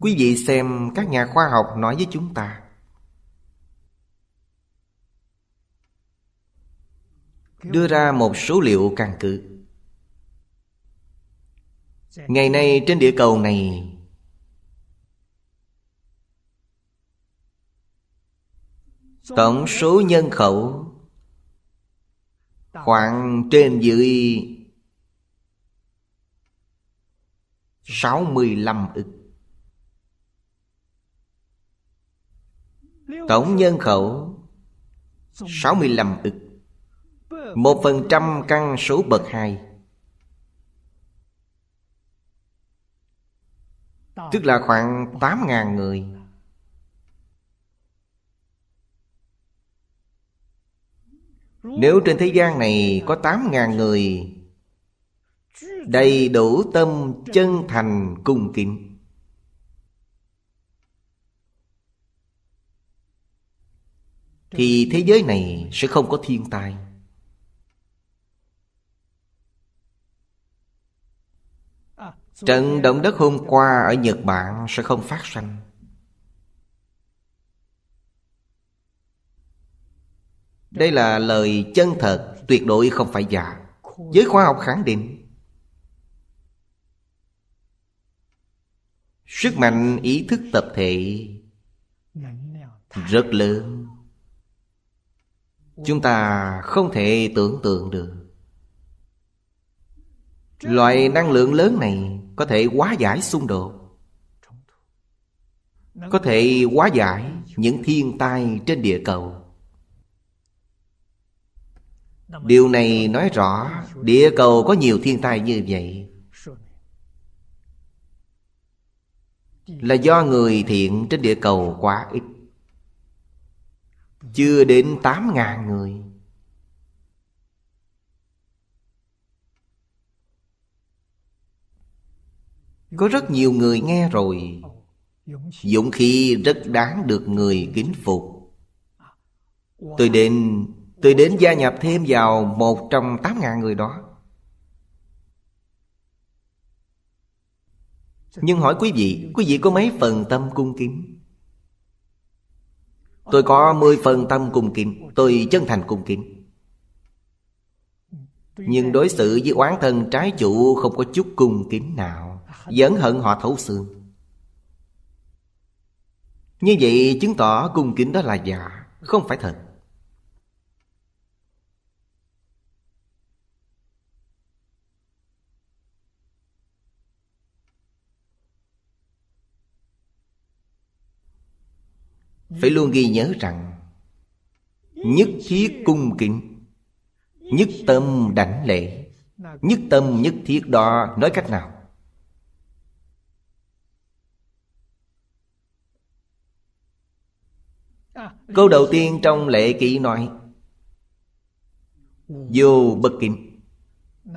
quý vị xem các nhà khoa học nói với chúng ta đưa ra một số liệu căn cứ ngày nay trên địa cầu này tổng số nhân khẩu khoảng trên dưới 65 ức Tổng nhân khẩu 65 ức Một phần trăm căn số bậc 2 Tức là khoảng 8.000 người Nếu trên thế gian này có 8.000 người Đầy đủ tâm chân thành cung kính thì thế giới này sẽ không có thiên tai trận động đất hôm qua ở nhật bản sẽ không phát sinh đây là lời chân thật tuyệt đối không phải giả giới khoa học khẳng định sức mạnh ý thức tập thể rất lớn chúng ta không thể tưởng tượng được loại năng lượng lớn này có thể hóa giải xung đột có thể hóa giải những thiên tai trên địa cầu điều này nói rõ địa cầu có nhiều thiên tai như vậy là do người thiện trên địa cầu quá ít chưa đến tám ngàn người Có rất nhiều người nghe rồi Dũng khí rất đáng được người kính phục Tôi đến Tôi đến gia nhập thêm vào Một trong tám ngàn người đó Nhưng hỏi quý vị Quý vị có mấy phần tâm cung kính Tôi có mười phần tâm cung kính Tôi chân thành cung kính Nhưng đối xử với oán thân trái chủ Không có chút cung kính nào Dẫn hận họ thấu xương Như vậy chứng tỏ cung kính đó là giả Không phải thật phải luôn ghi nhớ rằng nhất thiết cung kính nhất tâm đảnh lễ nhất tâm nhất thiết đó nói cách nào câu đầu tiên trong lễ kỷ nói vô bất kính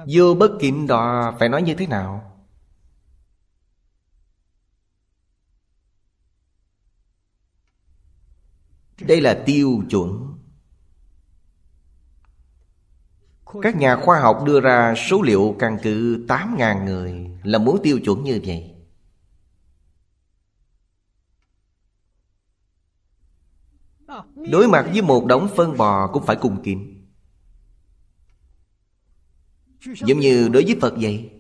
vô bất kính đó phải nói như thế nào đây là tiêu chuẩn các nhà khoa học đưa ra số liệu căn cứ 8.000 người là mối tiêu chuẩn như vậy. Đối mặt với một đống phân bò cũng phải cùng kiếm Giống như đối với Phật vậy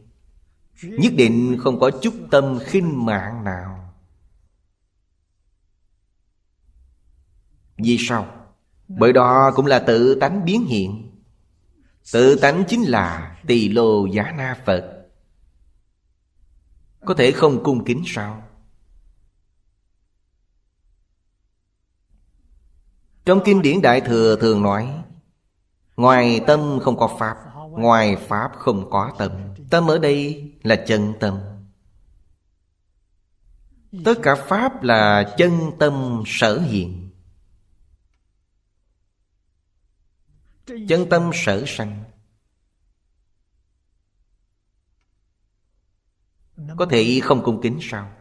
Nhất định không có chút tâm khinh mạng nào Vì sao? Bởi đó cũng là tự tánh biến hiện Tự tánh chính là tỳ lô giá na Phật Có thể không cung kính sao? Trong kinh điển Đại Thừa thường nói Ngoài tâm không có Pháp Ngoài Pháp không có tâm Tâm ở đây là chân tâm Tất cả Pháp là chân tâm sở hiện Chân tâm sở sanh Có thể không cung kính sao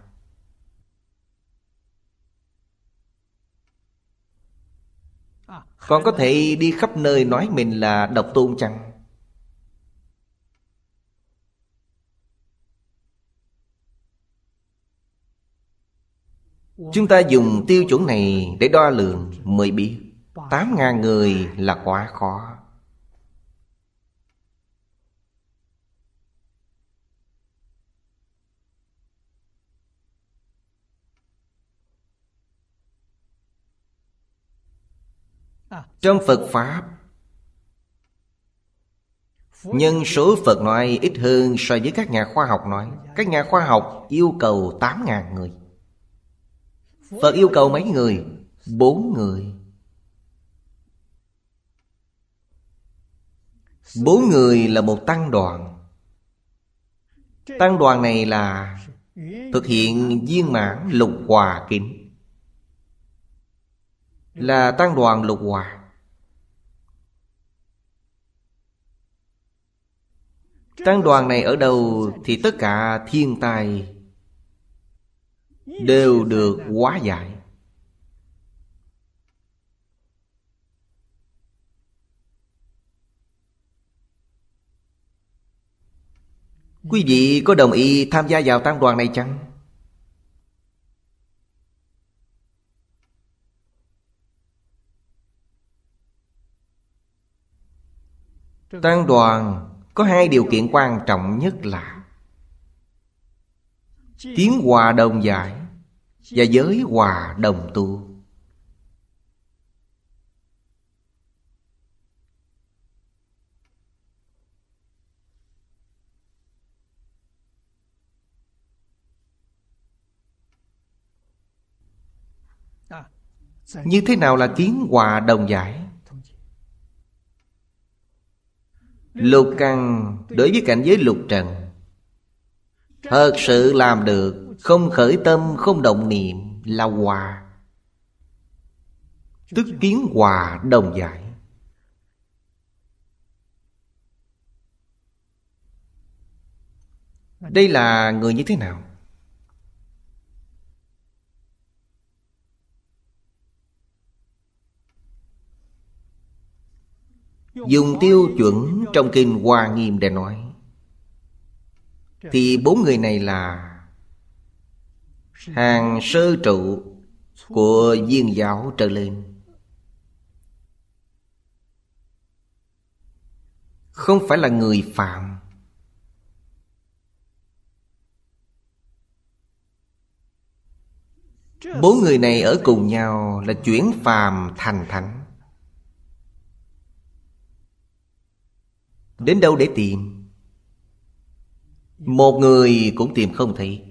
Còn có thể đi khắp nơi nói mình là độc tôn chăng Chúng ta dùng tiêu chuẩn này để đo lường mười biết tám ngàn người là quá khó Trong Phật Pháp Nhân số Phật nói ít hơn so với các nhà khoa học nói Các nhà khoa học yêu cầu 8.000 người Phật yêu cầu mấy người? 4 người Bốn người là một tăng đoàn Tăng đoàn này là Thực hiện viên mãn lục hòa kính Là tăng đoàn lục hòa Tăng đoàn này ở đâu Thì tất cả thiên tài Đều được hóa giải Quý vị có đồng ý tham gia vào tăng đoàn này chăng? Tăng đoàn có hai điều kiện quan trọng nhất là Tiếng hòa đồng giải Và giới hòa đồng tu Như thế nào là kiến hòa đồng giải Lục căn đối với cảnh giới lục trần Thật sự làm được Không khởi tâm, không động niệm Là hòa Tức kiến hòa đồng giải Đây là người như thế nào? dùng tiêu chuẩn trong kinh hoa nghiêm để nói thì bốn người này là hàng sơ trụ của viên giáo trở lên không phải là người phạm bốn người này ở cùng nhau là chuyển phàm thành thánh Đến đâu để tìm Một người cũng tìm không thấy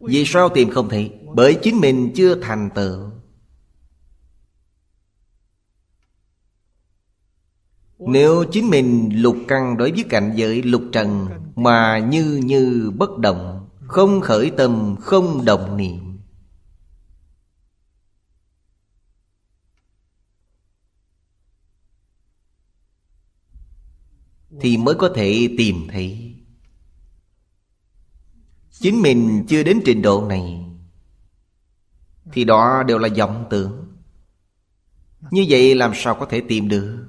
Vì sao tìm không thấy Bởi chính mình chưa thành tựu Nếu chính mình lục căng đối với cảnh giới lục trần Mà như như bất động Không khởi tâm, không động niệm thì mới có thể tìm thấy chính mình chưa đến trình độ này thì đó đều là vọng tưởng như vậy làm sao có thể tìm được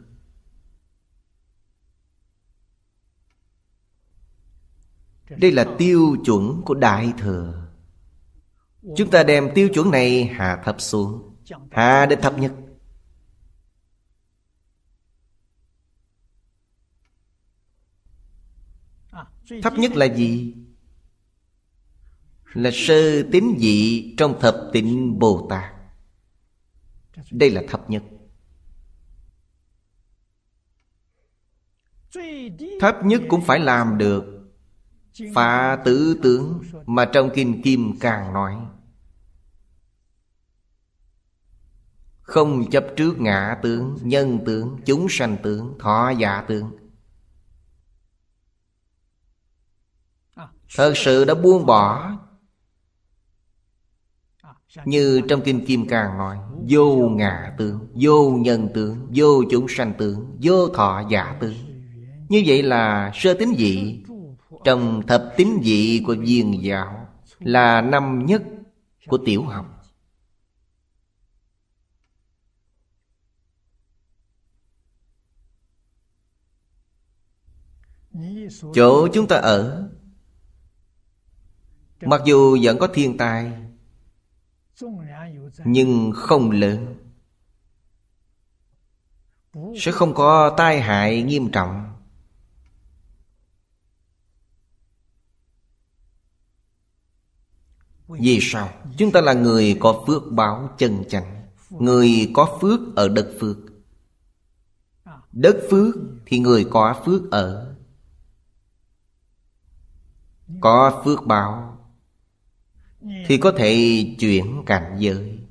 đây là tiêu chuẩn của đại thừa chúng ta đem tiêu chuẩn này hạ thấp xuống hạ đến thấp nhất Thấp nhất là gì? Là sơ tín dị trong thập tịnh Bồ Tát Đây là thấp nhất Thấp nhất cũng phải làm được Phá tứ tướng Mà trong Kinh Kim càng nói Không chấp trước ngã tướng Nhân tướng Chúng sanh tướng Thọ giả tướng Thật sự đã buông bỏ Như trong Kinh Kim Càng nói Vô ngã tướng, vô nhân tướng, vô chúng sanh tướng, vô thọ giả tướng Như vậy là sơ tính dị Trong thập tính dị của viên giáo Là năm nhất của tiểu học chỗ chúng ta ở Mặc dù vẫn có thiên tai Nhưng không lớn Sẽ không có tai hại nghiêm trọng Vì sao? Chúng ta là người có phước báo chân chánh Người có phước ở đất phước Đất phước thì người có phước ở Có phước báo thì có thể chuyển cảnh giới